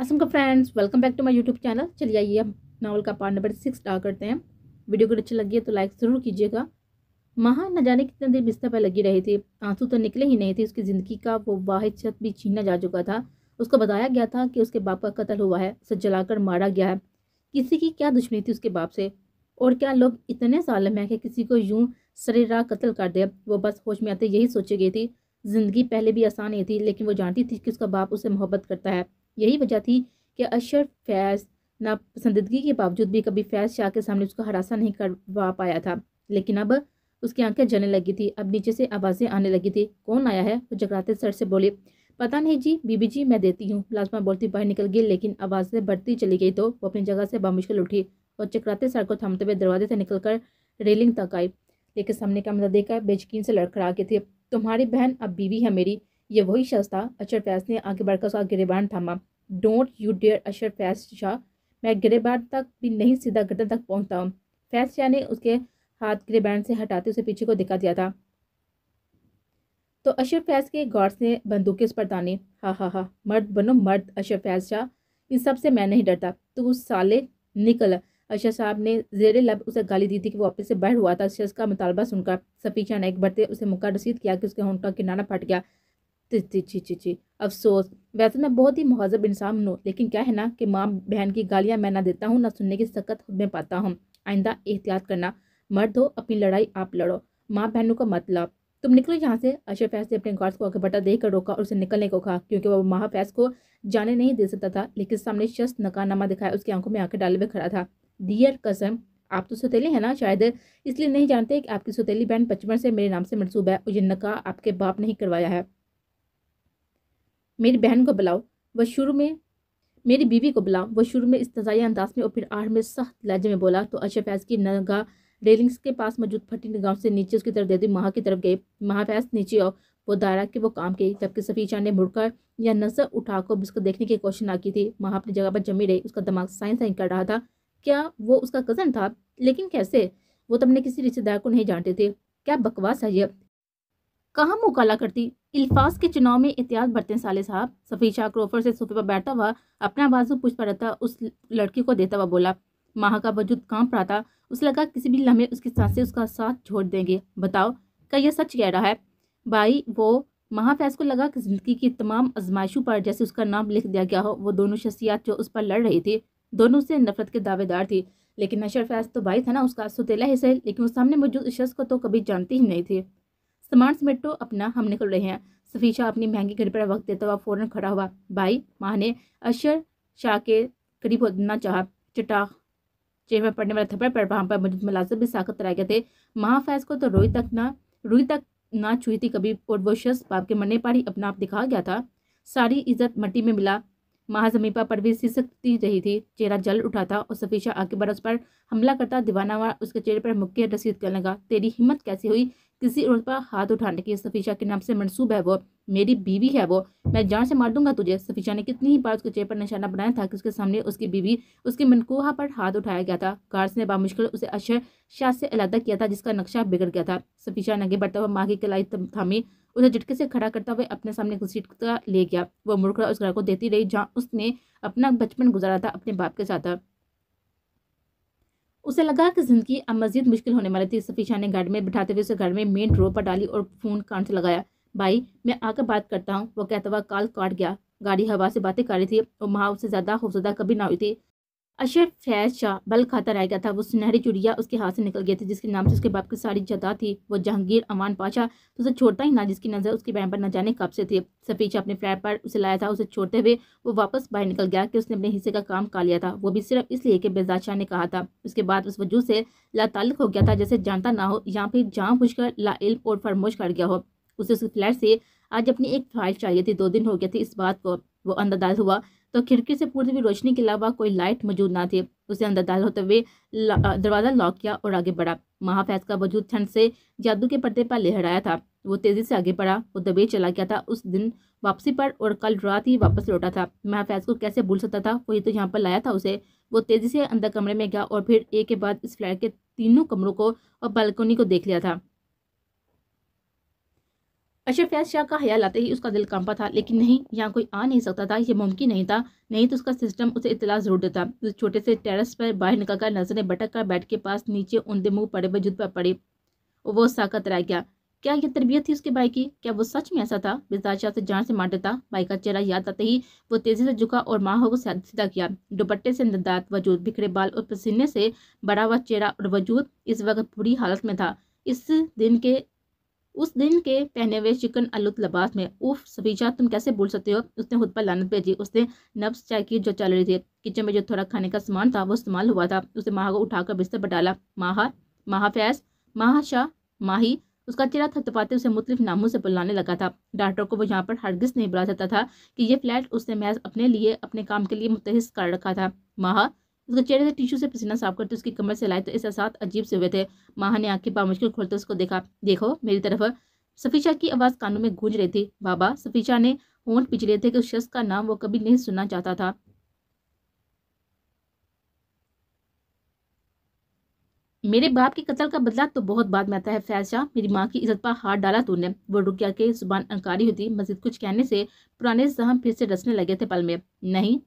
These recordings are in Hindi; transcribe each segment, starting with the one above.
असम का friends welcome back to my YouTube channel चलिए आइए अब नावल का पार्ट नंबर सिक्स डाल करते हैं वीडियो को अच्छी लगी है तो लाइक ज़रूर कीजिएगा महा न जाने कितने देर बिस्तर पर लगी रहे थे आंसू तो निकले ही नहीं थे उसकी ज़िंदगी का वो वाहिद छत भी छीना जा चुका था उसको बताया गया था कि उसके बाप का कत्ल हुआ है उसे जलाकर मारा गया है किसी की क्या दुश्मनी थी उसके बाप से और क्या लोग इतने साल में कि किसी को यूँ सरेराह कत्ल कर दे वो बस होश में आते यही सोची गई थी ज़िंदगी पहले भी आसान ही थी लेकिन वो जानती थी कि उसका बाप उसे मोहब्बत करता है यही वजह थी कि अशर फैज़ नापसंदगी के बावजूद भी कभी फैज़ शाह के सामने उसका हरासा नहीं करवा पाया था लेकिन अब उसकी आंखें जलने लगी थी अब नीचे से आवाज़ें आने लगी थी कौन आया है वो जगराते सर से बोले पता नहीं जी बीबी जी मैं देती हूँ लाजमा बोलती बाहर निकल गई लेकिन आवाज़ें बढ़ती चली गई तो वो अपनी जगह से बामुश्किल उठी और चकराते सर को थमते हुए दरवाजे से निकलकर रेलिंग तक आई लेकिन सामने का मजा देखा बेचकीन से लड़खड़ा के थे तुम्हारी बहन अब बीवी है मेरी ये वही शख्स था अशर फैज ने आगे बढ़कर उसका गिरेबान थामा don't you dare Ashar Faiz Shah मैं गिरेबान तक भी नहीं सीधा गर्दन तक पहुंचता हूँ फैज शाह ने उसके हाथ गिरेबान से हटाते उसे पीछे को दिखा दिया था तो अशर फैज के गार्ड्स ने बंदूकें उस पर ताने हा हा हा मर्द बनो मर्द अशर फैज शाह इन सब से मैं नहीं डरता तो उस साले निकल अशर साहब ने जेरे लब उसे गाली दी थी कि वो वापस से बैठ हुआ था अशर का मुतालबा सुनकर सफी शाह एक बढ़ते उसे मुक्का रसीद किया कि उसके होंठ का किनारा फट गया जी जी जी जी अफसोस वैसे मैं बहुत ही महजब इंसान हूँ लेकिन क्या है ना कि माँ बहन की गालियाँ मैं ना देता हूँ ना सुनने की सख्त खुद में पाता हूँ आइंदा एहतियात करना मर्द हो अपनी लड़ाई आप लड़ो माँ बहनों का मतलब तुम निकलो यहाँ से अशर फैज ने अपने गार्ड्स को आगे बटा देकर रोका और उसे निकलने को कहा क्योंकि वह महा फैज को जाने नहीं दे सकता था लेकिन सामने शस्त नकारनामा दिखाया उसकी आंखों में आंखें डाले हुए खड़ा था डियर कसम आप तो सतीली है ना शायद इसलिए नहीं जानते कि आपकी सौतेली बहन बचपन से मेरे नाम से मनसूब है और ये नका आपके बाप ने ही करवाया है मेरी बहन को बुलाओ वह शुरू में मेरी बीवी को बुलाओ वह शुरू में इस्तजाई अंदाज में और फिर आड़ में सख्त लहजे में बोला तो अशर फैज की नगाह रेलिंग्स के पास मौजूद फटी निगाहों से नीचे उसकी तरफ दे दी माह की तरफ गए माह फैज नीचे और वो दायरा के वो काम के जबकि सफ़ी चाँद ने मुड़कर या नजर उठाकर उसको देखने की कोशिश ना की थी माह अपनी जगह पर जमी रही उसका दिमाग साइंस साइन कर रहा था क्या वो उसका कज़न था लेकिन कैसे वो तो अपने किसी रिश्तेदार को नहीं जानते थे क्या बकवास है ये कहाँ मुकाला करती अल्फाज के चुनाव में एहतियात बरतें साले साहब सफ़ी शाह क्रोफर से सोफे पर बैठा हुआ अपना बाजू पूछ पर रहता उस लड़की को देता हुआ बोला माह का वजूद कांप रहा था उस लगा किसी भी लम्हे उसकी सांसें उसका साथ छोड़ देंगे बताओ क्या यह सच कह रहा है भाई वो महाफैज फैज को लगा कि ज़िंदगी की तमाम आजमाइशों पर जैसे उसका नाम लिख दिया गया हो वो दोनों शख्सियात जो उस पर लड़ रही थी दोनों से नफरत के दावेदार थी लेकिन नशर फैज तो भाई था ना उसका सुतेला हिस्सा लेकिन उस सामने मौजूद शख्स को तो कभी जानती ही नहीं थी सामान समेटो तो अपना हम निकल रहे हैं सफीशा अपनी महंगी घड़ी पर वक्त देता हुआ फ़ौरन खड़ा हुआ भाई माँ ने अशर शाह के करीब होना चाह चटा चेहरे में पड़ने वाला थप्पड़ पर वहाँ पर मौजूद मुलाजिम भी साखत कराए गए थे महाफैज को तो रोई तक ना रोई तक ना छुई थी कभी और वो शख्स बाप के मरने पर ही अपना आप दिखा गया था सारी इज्जत मट्टी में मिला जमीन पर भी सिसकती रही थी चेहरा जल उठा था और सफीशा आगे बढ़ उस पर हमला करता दीवाना हुआ उसके चेहरे पर मुक्के रसीद कर लगा तेरी हिम्मत कैसी हुई किसी औरत पर हाथ उठाने की सफीशा के नाम से मनसूब है वो मेरी बीवी है वो मैं जान से मार दूंगा तुझे सफीशा ने कितनी ही बार उसके चेहरे पर निशाना बनाया था कि उसके सामने उसकी बीवी उसके मनकोहा पर हाथ उठाया गया था कार्स ने बामुश्किल उसे अशर शाह से अलहदा किया था जिसका नक्शा बिगड़ गया था सफीशा नगे बढ़ता हुआ माँ की कलाई थामी उसे झटके से खड़ा करता हुआ अपने सामने का ले गया वो मुड़कर उस घर को देती रही जहाँ उसने अपना बचपन गुजारा था अपने बाप के साथ उसे लगा कि जिंदगी अब मजीद मुश्किल होने वाली थी सफीशा ने गाड़ी में बिठाते हुए उसे घर में मेन रोड पर डाली और फ़ोन कान से लगाया भाई मैं आकर बात करता हूँ वो कहता हुआ काल काट गया गाड़ी हवा से बातें कर रही थी और माँ उससे ज़्यादा खूबसूरत कभी ना हुई थी अशर फैज शाह बल खाता रह गया था वो सुनहरी चुड़िया उसके हाथ से निकल गए थी जिसके नाम से उसके बाप की सारी जदा थी वो जहांगीर अमान पाशा तो उसे छोड़ता ही ना जिसकी नज़र उसके बहन पर न जाने कब से थी शाह अपने फ्लैट पर उसे लाया था उसे छोड़ते हुए वो वापस बाहर निकल गया कि उसने अपने हिस्से का काम का लिया था वो भी सिर्फ इसलिए कि बेजाज शाह ने कहा था उसके बाद उस वजूद से लातालक हो गया था जैसे जानता ना हो या फिर जहाँ ला लाइल और फरमोश कर गया हो उसे उस फ्लैट से आज अपनी एक फाइल चाहिए थी दो दिन हो गए थे इस बात को वो अंदाज हुआ तो खिड़की से भी रोशनी के अलावा कोई लाइट मौजूद ना थी उसे अंदर दाल होते हुए दरवाज़ा लॉक किया और आगे बढ़ा महाफैज का वजूद ठंड से जादू के पर्दे पर लहराया था वो तेज़ी से आगे बढ़ा वो दबे चला गया था उस दिन वापसी पर और कल रात ही वापस लौटा था महाफैज को कैसे भूल सकता था वही तो यहाँ पर लाया था उसे वो तेज़ी से अंदर कमरे में गया और फिर एक के बाद इस फ्लैट के तीनों कमरों को और बालकोनी को देख लिया था अशरफ फैज शाह का ख्याल आते ही उसका दिल कांपा था लेकिन नहीं यहाँ कोई आ नहीं सकता था यह मुमकिन नहीं था नहीं तो उसका सिस्टम उसे इतला जरूर देता उस छोटे से टेरस पर बाहर निकलकर नजरें भटक कर बैठ के पास नीचे उनके मुंह पड़े वजूद पर पड़े वो साकत रह गया क्या यह तरबियत थी उसके भाई की क्या वो सच में ऐसा था बिजाज शाह से जान से मार देता भाई का चेहरा याद आते ही वो तेजी से झुका और माह को सीधा किया दुपट्टे से दांत वजूद बिखरे बाल और पसीने से बड़ा हुआ चेहरा और वजूद इस वक्त बुरी हालत में था इस दिन के उस दिन के पहने हुए चिकन अलुत लबास में उफ सफीशा तुम कैसे बोल सकते हो उसने खुद पर लानत भेजी उसने नब्स चाय की जो चल रही थी किचन में जो थोड़ा खाने का सामान था वो इस्तेमाल हुआ था उसने माह को उठाकर बिस्तर पर डाला माहा माह फैज माहा शाह माही उसका चेहरा थपथपाते उसे मुख्तलिफ नामों से बुलाने लगा था डॉक्टर को वो यहाँ पर हरगिज नहीं बुला सकता था कि यह फ्लैट उसने महज अपने लिए अपने काम के लिए मुतहस कर रखा था माह उसके चेहरे से टिश्यू से पसीना साफ करते उसकी कमर से लाए तो इस साथ अजीब से हुए थे माह ने आंखें मुश्किल खोलते उसको देखा देखो मेरी तरफ सफीशा की आवाज़ कानों में गूंज रही थी बाबा सफीशा ने होंठ पिछले थे कि उस शख्स का नाम वो कभी नहीं सुनना चाहता था मेरे बाप के कत्ल का बदला तो बहुत बाद में आता है फैज शाह मेरी माँ की इज्जत पर हाथ डाला तूने वो रुक गया के जुबान अंकारी होती थी कुछ कहने से पुराने जहां फिर से रसने लगे थे पल में नहीं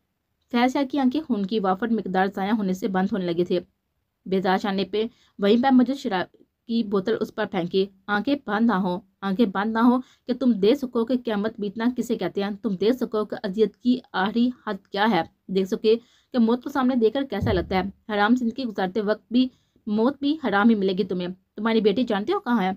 फैज की आंखें खून की वाफट मकदार ज़ाया होने से बंद होने लगे थे बेजाश आने पर वहीं पर मुझे शराब की बोतल उस पर फेंकी आंखें बंद ना हो आंखें बंद ना हो कि तुम देख सको कि क्यामत बीतना किसे कहते हैं तुम देख सको कि अजियत की आहरी हद क्या है देख सके कि मौत को सामने देखकर कैसा लगता है हराम जिंदगी गुजारते वक्त भी मौत भी हराम ही मिलेगी तुम्हें तुम्हारी बेटी जानते हो कहाँ है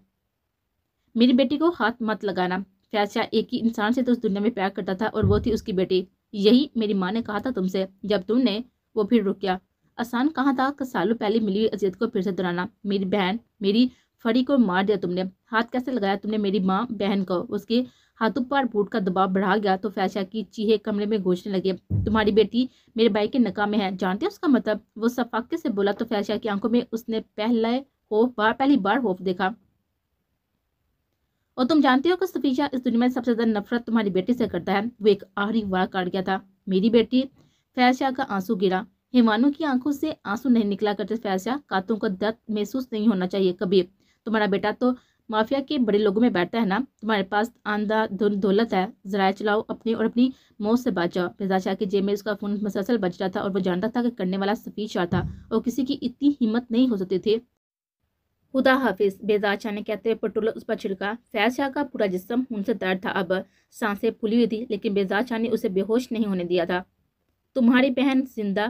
मेरी बेटी को हाथ मत लगाना फैसला एक ही इंसान से तो उस दुनिया में प्यार करता था और वो थी उसकी बेटी यही मेरी माँ ने कहा था तुमसे जब तुमने वो फिर रुक गया आसान कहाँ था कि सालों पहले मिली हुई अजियत को फिर से दोहराना मेरी बहन मेरी फड़ी को मार दिया तुमने हाथ कैसे लगाया तुमने मेरी माँ बहन को उसके हाथों पर भूट का दबाव बढ़ा गया तो फैशा की चीहे कमरे में घोषने लगे तुम्हारी बेटी मेरे भाई के नका में है जानते हैं उसका मतलब वो सफाके से बोला तो फैशा की आंखों में उसने पहले हो बार पहली बार होफ देखा और तुम जानते हो कि सफीशा इस दुनिया में सबसे ज़्यादा नफरत तुम्हारी बेटी से करता है वो एक आहरी वाह काट गया था मेरी बेटी फैजशाह का आंसू गिरा हेमानू की आंखों से आंसू नहीं निकला करते फैजशाह कातों का दर्द महसूस नहीं होना चाहिए कभी तुम्हारा बेटा तो माफिया के बड़े लोगों में बैठता है ना तुम्हारे पास आंदा धुन दौलत है जराया चलाओ अपनी और अपनी मौत से बचाओ फैजा शाह के जेब में उसका फ़ोन मसलसल बच रहा था और वो जानता था कि करने वाला सफ़ी शाह था और किसी की इतनी हिम्मत नहीं हो सकती थी खुदा हाफिज बेजाज शाह ने कहते हुए पटोल उस पर छिड़का फैज शाह का पूरा जिसम खून से दर्द था अब सांसें फुली हुई थी लेकिन बेजाज शाह ने उसे बेहोश नहीं होने दिया था तुम्हारी बहन जिंदा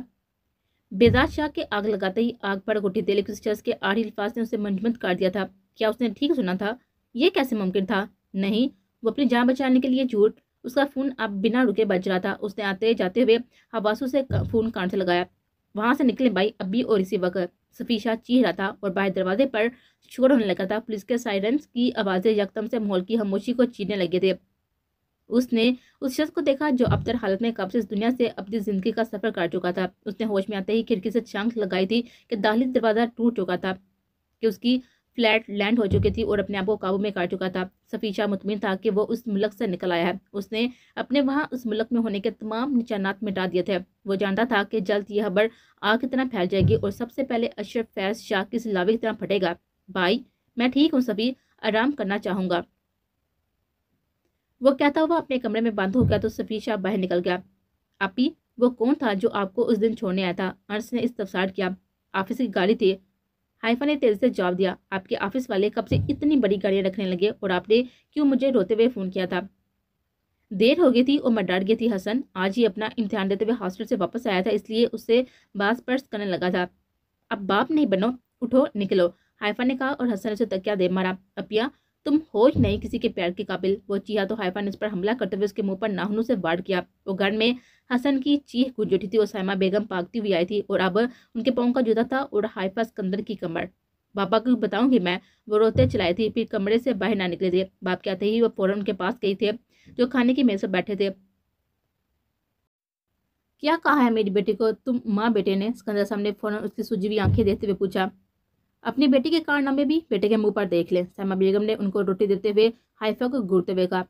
बेजाज शाह के आग लगाते ही आग पर घुटी थी लेकिन चर्च शख्स के आड़ी अल्फाज ने उसे मंजमंद कर दिया था क्या उसने ठीक सुना था यह कैसे मुमकिन था नहीं वो अपनी जान बचाने के लिए झूठ उसका फ़ोन अब बिना रुके बज रहा था उसने आते जाते हुए हवासू से फ़ोन कान से लगाया वहाँ से निकले भाई भी और इसी वक्त सफीशा चीह रहा था और बाहर दरवाजे पर शोर होने लगा था पुलिस के साइरेंस की आवाज़ें यकदम से माहौल की खामोशी को चीरने लगे थे उसने उस शख्स को देखा जो अब तर हालत में कब्ज इस दुनिया से अपनी ज़िंदगी का सफ़र कर चुका था उसने होश में आते ही खिड़की से चांग लगाई थी कि दाहली दरवाज़ा टूट चुका था कि उसकी फ्लैट लैंड हो चुकी थी और अपने आप को काबू में कर चुका था सफीशा मुतमिन था कि वो उस मुल्क से निकल आया है उसने अपने वहाँ उस मुल्क में होने के तमाम निशानात मिटा दिए थे वो जानता था कि जल्द यह खबर आग की तरह फैल जाएगी और सबसे पहले अशरफ फैज शाह किस लावे की तरह फटेगा भाई मैं ठीक हूँ सभी आराम करना चाहूँगा वो कहता हुआ अपने कमरे में बंद हो गया तो सफीशा बाहर निकल गया आपी वो कौन था जो आपको उस दिन छोड़ने आया था अर्स ने इस तफसार किया ऑफिस की गाड़ी थी हाइफा ने तेजी से जवाब दिया आपके ऑफिस वाले कब से इतनी बड़ी गाड़ियाँ रखने लगे और आपने क्यों मुझे रोते हुए फ़ोन किया था देर हो गई थी और मैं डर गई थी हसन आज ही अपना इम्तिहान देते हुए हॉस्टल से वापस आया था इसलिए उससे बास पर्स करने लगा था अब बाप नहीं बनो उठो निकलो हाइफा ने कहा और हसन ने उसे तकिया दे मारा अपिया तुम हो ही नहीं किसी के प्यार के काबिल वो चिया तो हाइफा ने उस पर हमला करते हुए उसके मुंह पर नाहनों से वार किया वो घर में हसन की चीख उठी थी और सैमा बेगम भागती हुई आई थी और अब उनके पाँव का जूता था और हाइफा सिकंदर की कमर बापा को बताऊंगी मैं वो रोते चलाए थे फिर कमरे से बाहर ना निकले थे बाप के आते ही वो फ़ौरन उनके पास गई थे जो खाने की मेज़ पर बैठे थे क्या कहा है मेरी बेटी को तुम माँ बेटे ने सिकंदर सामने फ़ौरन उसकी सूजी हुई आंखें देखते हुए पूछा अपनी बेटी के कारनामे भी बेटे के मुंह पर देख ले सैमा बेगम ने उनको रोटी देते हुए हाइफा को घूरते हुए कहा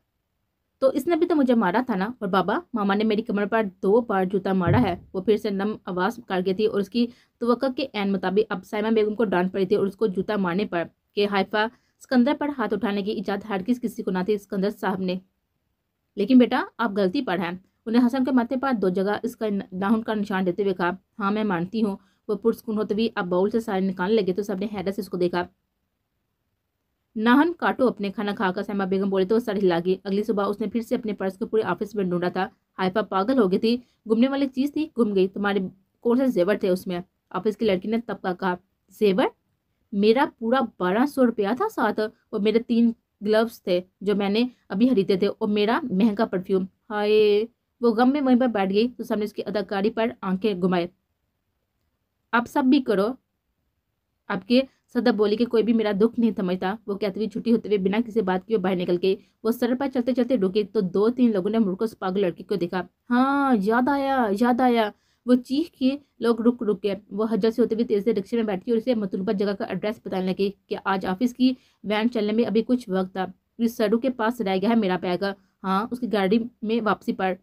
तो इसने भी तो मुझे मारा था ना और बाबा मामा ने मेरी कमर पर दो बार जूता मारा है वो फिर से नम आवाज़ कर गई थी और उसकी तवक के एन मुताबिक अब साइमा बेगम को डांट पड़ी थी और उसको जूता मारने पर के हाइफा सिकंदर पर हाथ उठाने की इजाज़त किस किसी को ना थी सिकंदर साहब ने लेकिन बेटा आप गलती पर हैं उन्हें हसन के माथे पर दो जगह इसका नाहुन का निशान देते हुए कहा हाँ मैं मानती हूँ वो पुरस्कून होते हुए अब बाउल से सारे निकालने लगे तो सबने हैरत से इसको देखा नाहन काटो अपने खाना खाकर सैमा बेगम बोले तो सर हिला गई अगली सुबह उसने फिर से अपने पर्स को पूरे ऑफिस में ढूंढा था हाइफा पागल हो गई थी घूमने वाली चीज़ थी घूम गई तुम्हारे कौन से जेवर थे उसमें ऑफिस की लड़की ने तब का कहा जेवर मेरा पूरा बारह सौ रुपया था साथ और मेरे तीन ग्लव्स थे जो मैंने अभी खरीदे थे और मेरा महंगा परफ्यूम हाय वो गम में वहीं पर बैठ गई तो सबने उसकी अदाकारी पर आंखें घुमाए आप सब भी करो आपके सदा बोली कि कोई भी मेरा दुख नहीं समझता वो कहते हुए छुट्टी होते हुए बिना किसी बात के बाहर निकल के वो सड़क पर चलते चलते रुके तो दो तीन लोगों ने मुड़कर उस पागल लड़की को देखा हाँ याद आया याद आया वो चीख के लोग रुक रुक गए वो हजर से होते हुए तेज से रिक्शे में बैठी और उसे मतलूबा जगह का एड्रेस बताने लगे कि आज ऑफिस की वैन चलने में अभी कुछ वक्त था इस सड़क के पास रह गया है मेरा बैग हाँ उसकी गाड़ी में वापसी पर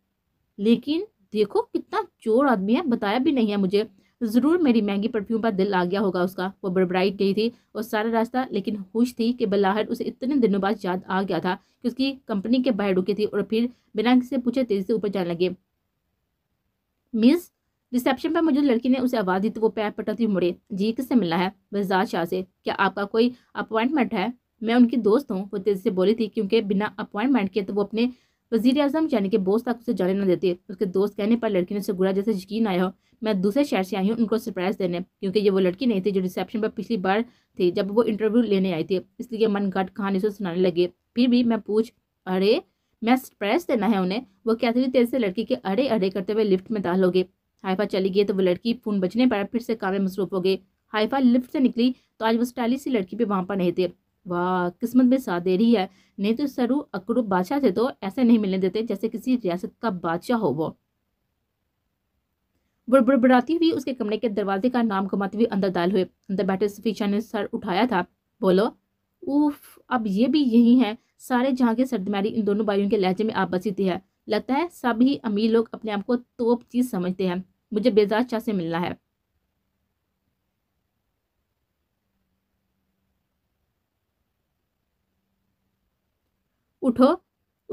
लेकिन देखो कितना चोर आदमी है बताया भी नहीं है मुझे ज़रूर मेरी महंगी परफ्यूम पर दिल आ गया होगा उसका वो बड़बड़ाई गई थी और सारा रास्ता लेकिन खुश थी कि बलाहट उसे इतने दिनों बाद याद आ गया था कि उसकी कंपनी के बाहर रुकी थी और फिर बिना किसी पूछे तेज़ी से ऊपर जाने लगे मिस रिसेप्शन पर मुझे लड़की ने उसे आवाज़ दी तो वो पैर पटकती मुड़े जी किससे मिला है बजाज शाह से क्या आपका कोई अपॉइंटमेंट है मैं उनकी दोस्त हूँ वो तेज़ी से बोली थी क्योंकि बिना अपॉइंटमेंट के तो वो अपने वजीर अजम यानी कि बोस तक उसे जाने न देते उसके दोस्त कहने पर लड़की ने उसे बुरा जैसे यकीन आया हो मैं दूसरे शहर से आई हूँ उनको सरप्राइज़ देने क्योंकि ये वो लड़की नहीं थी जो रिसेप्शन पर पिछली बार थी जब वो इंटरव्यू लेने आई थी इसलिए मन घट कहानी से सुनाने लगे फिर भी मैं पूछ अरे मैं सरप्राइज देना है उन्हें वो कहते थे तेज से लड़की के अरे अरे करते हुए लिफ्ट में दाल हो गए हाइफा चली गई तो वो लड़की फ़ोन बचने पर फिर से काम में मसरूफ हो गई हाइफा लिफ्ट से निकली तो आज वो स्टाइलिश सी लड़की भी वहाँ पर नहीं थे वाह किस्मत में दे रही है नहीं तो सरु अकरूप बादशाह थे तो ऐसे नहीं मिलने देते जैसे किसी रियासत का बादशाह हो वो बुड़बुड़बड़ाती हुई उसके कमरे के दरवाजे का नाम कमाते हुए अंदर डाल हुए अंदर बैठे सफीशा ने सर उठाया था बोलो उफ अब ये भी यही है सारे जहाँ की सरदमारी इन दोनों भाइयों के लहजे में आप बसी थी है लगता है सभी अमीर लोग अपने आप को तोप चीज़ समझते हैं मुझे बेजाज शाह से मिलना है उठो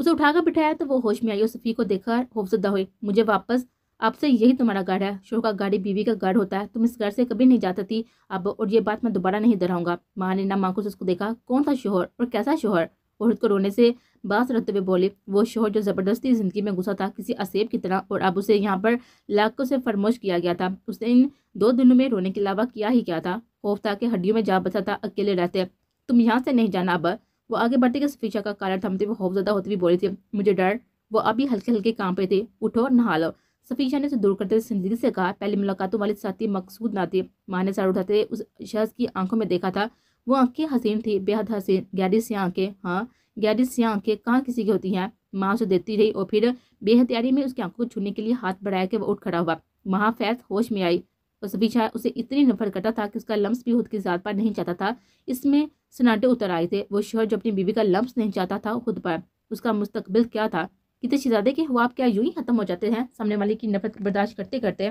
उसे उठाकर बिठाया तो वो होश में आई और सफ़ी को देखकर होफसदा हुई मुझे वापस आपसे यही तुम्हारा गढ़ है शो का गाड़ी बीवी का गढ़ होता है तुम इस घर से कभी नहीं जाती थी अब और ये बात मैं दोबारा नहीं दोहराऊंगा माँ ने ना माँ को उसको देखा कौन था शोहर और कैसा शोहर औरत को रोने से बास रहते हुए बोले वो शोहर जो ज़बरदस्ती ज़िंदगी में घुसा था किसी असेब की तरह और अब उसे यहाँ पर लाखों से फरमोश किया गया था उसने इन दो दिनों में रोने के अलावा किया ही क्या था खौफ था कि हड्डियों में जा बसा था अकेले रहते तुम यहाँ से नहीं जाना अब वो आगे बढ़ते के फीशा का कलर थमते हुए ज्यादा होते हुए बोले थे मुझे डर वो अभी हल्के हल्के काम पे थे उठो और नहा लो सफीशा ने उसे दूर करते हुए संजीदगी से कहा पहली मुलाकातों वाले साथी मकसूद ना थे माँ ने सर उठाते उस शख्स की आंखों में देखा था वो आंखें हसीन थी बेहद हसीन गहरी सी आंखें हाँ गहरी सी आंखें कहाँ किसी की होती हैं माँ उसे देती रही और फिर बेहतियारी में उसकी आंखों को छूने के लिए हाथ बढ़ाया कि वो उठ खड़ा हुआ वहाँ फैस होश में आई सभी छाया उसे इतनी नफरत करता था कि उसका लम्स भी खुद की ज़ात पर नहीं चाहता था इसमें सनाटे उतर आए थे वो शोहर जो अपनी बीवी का लम्स नहीं चाहता था खुद पर उसका मुस्तबिल क्या था कितने शहजादे के हुआ क्या यूं ही ख़त्म हो जाते हैं सामने वाले की नफरत बर्दाश्त करते करते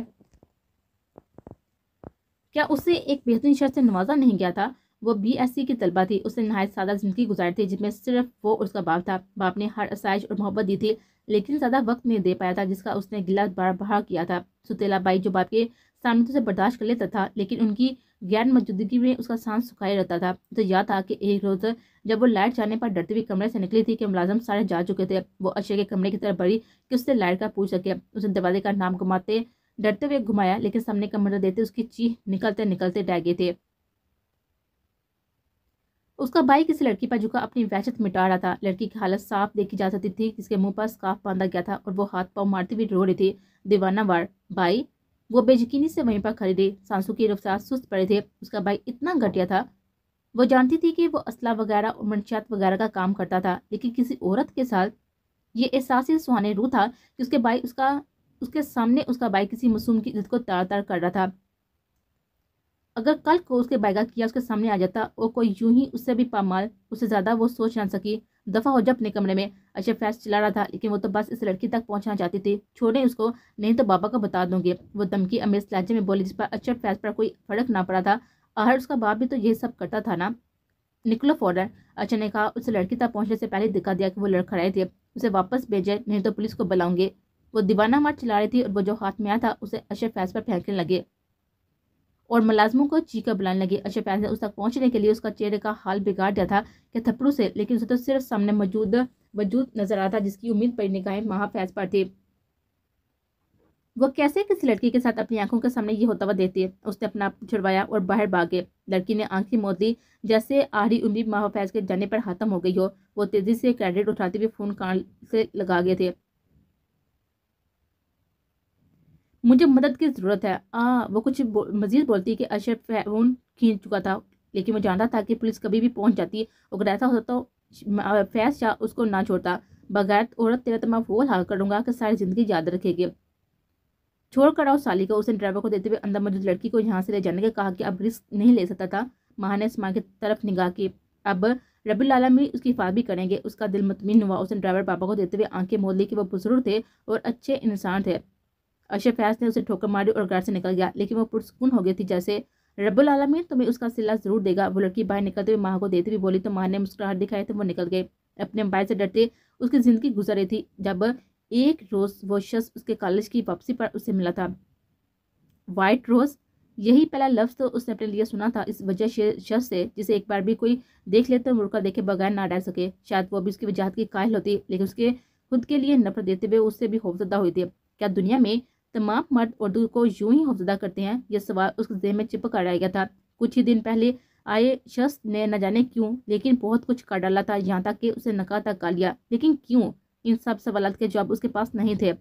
क्या उसे एक बेहतरीन शर्त से नवाजा नहीं गया था वो बी एस सी की तलबा थी उसने नहायत सादा ज़िंदगी गुजारी थी जिसमें सिर्फ वो और उसका बाप था बाप ने हर आसाइश और मोहब्बत दी थी लेकिन ज़्यादा वक्त नहीं दे पाया था जिसका उसने गिला बार बहा किया था सुतेला बाई जो बाप के सामने तो उसे बर्दाश्त कर लेता था लेकिन उनकी गैर मौजूदगी में उसका सांस सुखाया रहता था तो याद था कि एक रोज़ जब वो लाइट जाने पर डरते हुए कमरे से निकली थी कि मुलाजम सारे जा चुके थे वो अशय के कमरे की तरफ बढ़ी कि उससे लाइट का पूछ सके उसने दरवाजे का नाम घुमाते डरते हुए घुमाया लेकिन सामने कमरा देते उसकी चीख निकलते निकलते डह गए थे उसका भाई किसी लड़की पर झुका अपनी वहशत मिटा रहा था लड़की की हालत साफ देखी जा सकती थी जिसके मुंह पर स्काफ बांधा गया था और वो हाथ पाँव मारती हुई रो रही थी दीवाना वार भाई वो बेजकीनी से वहीं पर खड़े थे सांसों की रफ्तार सुस्त पड़े थे उसका बाइक इतना घटिया था वो जानती थी कि वो असला वगैरह और मनशात वगैरह का काम करता था लेकिन किसी औरत के साथ ये एहसास ही सुहाने रू था कि उसके बाइक उसका उसके सामने उसका बाइक किसी मासूम की इज्जत को तार तार कर रहा था अगर कल को उसके बाइक का किया उसके सामने आ जाता और कोई यूं ही उससे भी पामाल उससे ज़्यादा वो सोच ना सकी दफ़ा हो जब अपने कमरे में अशर अच्छा फैज चला रहा था लेकिन वो तो बस इस लड़की तक पहुंचना चाहती थी छोड़े उसको नहीं तो बाबा को बता दूंगे वो धमकी अमेज लहजे में बोली जिस पर अशर अच्छा फैज पर कोई फर्क ना पड़ा था आहर उसका बाप भी तो यही सब करता था ना निकलो फ़ौरन अचय अच्छा ने कहा उस लड़की तक पहुंचने से पहले दिखा दिया कि वो लड़खड़ाए थे उसे वापस भेजे नहीं तो पुलिस को बुलाऊंगे वो दीवाना मार चला रही थी और वो जो हाथ में आया था उसे अशर फैज पर फेंकने लगे और मुलाजमों को चीखा बुलाने लगी अशर पैंसल उस तक पहुंचने के लिए उसका चेहरे का हाल बिगाड़ दिया था कि थपड़ू से लेकिन उसे तो सिर्फ सामने मौजूद वजूद नजर आ था जिसकी उम्मीद पर निगाहें महा फैज पर थी वो कैसे किसी लड़की के साथ अपनी आंखों के सामने ये होता हुआ देती उसने अपना छुड़वाया और बाहर भागे लड़की ने आंखें मोड़ दी जैसे आहरी उम्मीद महा फैज के जाने पर खत्म हो गई हो वो तेजी से क्रेडिट उठाते हुए फोन कान से लगा गए थे मुझे मदद की ज़रूरत है आ, वो कुछ बो, मजीद बोलती कि अशर फ़ोन खींच चुका था लेकिन वो जानता था कि पुलिस कभी भी पहुंच जाती अगर ऐसा होता तो फैज शाह उसको ना छोड़ता बगैर औरत तेरा मैं वो हाल करूँगा कि सारी ज़िंदगी याद रखेगी छोड़ कर आओ साली को उसने ड्राइवर को देते हुए अंदर मौजूद लड़की को यहाँ से ले जाने के कहा कि अब रिस्क नहीं ले सकता था माह ने माँ की तरफ निगाह की अब रबी लाला में उसकी हिफाज भी करेंगे उसका दिल मुतमिन हुआ उसने ड्राइवर पापा को देते हुए आंखें मोल ली कि वो बुजुर्ग थे और अच्छे इंसान थे अशर फैज ने उसे ठोकर मारी और घर से निकल गया लेकिन वो पुरसकून हो गई थी जैसे रबुल आलमीन तुम्हें उसका सिला जरूर देगा वो लड़की बाहर निकलते हुए माँ को देती हुई बोली तो माँ ने मुस्कुराहट दिखाई तो वो निकल गए अपने मोबाइल से डरते उसकी ज़िंदगी गुजर रही थी जब एक रोज़ वो शख्स उसके कॉलेज की वापसी पर उसे मिला था वाइट रोज़ यही पहला लफ्ज़ तो उसने अपने लिए सुना था इस वजह शख्स से जिसे एक बार भी कोई देख लेते तो मुड़कर देखे बगैर ना डर सके शायद वो भी उसकी वजहत की कायल होती लेकिन उसके खुद के लिए नफरत देते हुए उससे भी खौफजदा हुई थी क्या दुनिया में तमाम मर्द उर्दू को यूं ही हफ्जदा करते हैं यह सवाल उसके जहन में चिपक रह गया था कुछ ही दिन पहले आए शख्स ने न जाने क्यों लेकिन बहुत कुछ कर डाला था यहाँ तक कि उसे नका तक का लिया लेकिन क्यों इन सब सवाल के जवाब उसके पास नहीं थे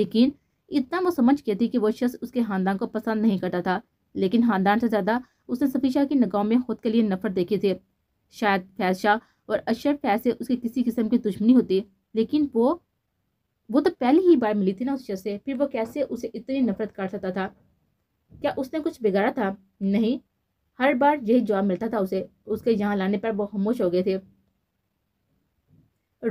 लेकिन इतना वो समझ गई थी कि वो शख्स उसके खानदान को पसंद नहीं करता था लेकिन खानदान से ज़्यादा उसने सफीशा की नगाहों में खुद के लिए नफरत देखी थी शायद फैज और अशर फैज से उसकी किसी किस्म की दुश्मनी होती लेकिन वो वो तो पहली ही बार मिली थी ना उस शख्स से फिर वो कैसे उसे इतनी नफरत कर सकता था क्या उसने कुछ बिगाड़ा था नहीं हर बार यही जवाब मिलता था उसे उसके यहाँ लाने पर वो खामोश हो गए थे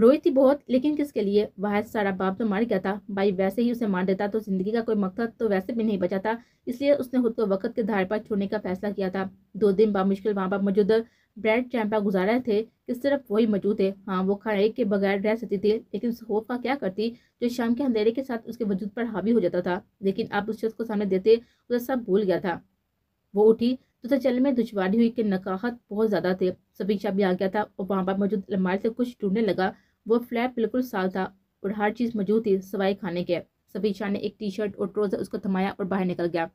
रोई थी बहुत लेकिन किसके लिए वह सारा बाप तो मार गया था भाई वैसे ही उसे मार देता तो ज़िंदगी का कोई मकसद तो वैसे भी नहीं बचा था इसलिए उसने खुद को वक्त के धार पर छोड़ने का फैसला किया था दो दिन बामुश्किल वहाँ पर मौजूद ब्रैड चैम्पा गुजारे थे सिर्फ वही मौजूद है हाँ वो खड़े के बगैर रह सकती थी लेकिन उस खौफ का क्या करती जो शाम के अंधेरे के साथ उसके वजूद पर हावी हो जाता था लेकिन अब उस शख्स को सामने देते उसे सब भूल गया था वो उठी तो उसे चलने में दुशवारी हुई कि नकाहत बहुत ज़्यादा थे सभी शब भी आ गया था और वहाँ पर मौजूद लम्बा से कुछ ढूंढने लगा वो फ्लैट बिल्कुल साफ था और हर चीज़ मौजूद थी सवाई खाने के सभी शाह ने एक टी शर्ट और ट्रोज़र उसको थमाया और बाहर निकल गया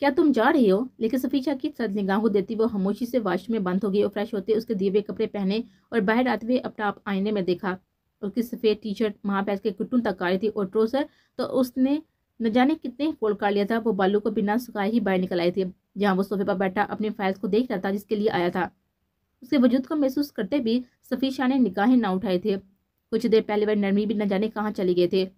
क्या तुम जा रहे हो लेकिन सफीशा की सद को देती वो खामोशी से वाश में बंद हो गई और फ्रेश होते उसके दिए हुए कपड़े पहने और बाहर आते हुए अपना आप आईने में देखा उसकी सफ़ेद टी शर्ट वहाँ बैठ के कुटुन तक आ रही थी और ट्रोसर तो उसने न जाने कितने फोल्ड कर लिया था वो बालू को बिना सुखाए ही बाहर निकल आई थी जहाँ वो सोफे पर बैठा अपने फाइल्स को देख रहा था जिसके लिए आया था उसके वजूद को महसूस करते भी सफ़ीशा ने निगाहें ना उठाए थे कुछ देर पहले वह नरमी भी न जाने कहाँ चले गए थे